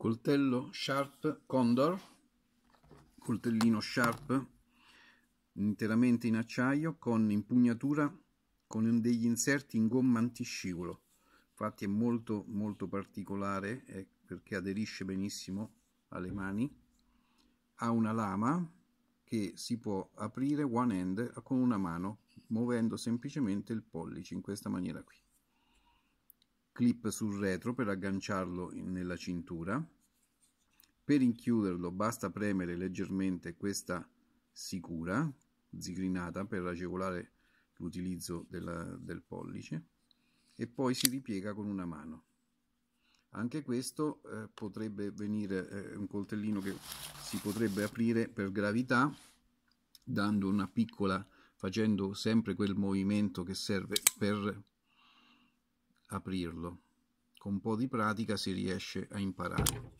coltello sharp condor coltellino sharp interamente in acciaio con impugnatura con degli inserti in gomma antiscivolo infatti è molto molto particolare eh, perché aderisce benissimo alle mani ha una lama che si può aprire one end con una mano muovendo semplicemente il pollice in questa maniera qui clip sul retro per agganciarlo nella cintura per inchiuderlo basta premere leggermente questa sicura zigrinata per agevolare l'utilizzo del pollice e poi si ripiega con una mano. Anche questo eh, potrebbe venire eh, un coltellino che si potrebbe aprire per gravità dando una piccola facendo sempre quel movimento che serve per aprirlo. Con un po' di pratica si riesce a imparare.